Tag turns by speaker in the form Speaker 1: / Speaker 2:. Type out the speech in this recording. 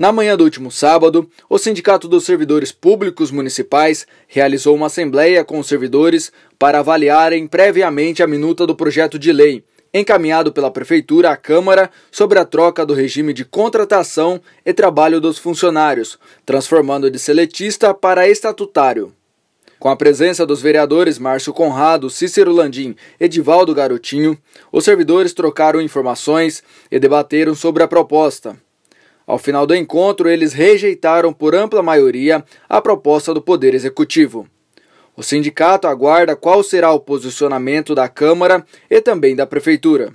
Speaker 1: Na manhã do último sábado, o Sindicato dos Servidores Públicos Municipais realizou uma assembleia com os servidores para avaliarem previamente a minuta do projeto de lei encaminhado pela Prefeitura à Câmara sobre a troca do regime de contratação e trabalho dos funcionários, transformando de seletista para estatutário. Com a presença dos vereadores Márcio Conrado, Cícero Landim e Edivaldo Garotinho, os servidores trocaram informações e debateram sobre a proposta. Ao final do encontro, eles rejeitaram por ampla maioria a proposta do Poder Executivo. O sindicato aguarda qual será o posicionamento da Câmara e também da Prefeitura.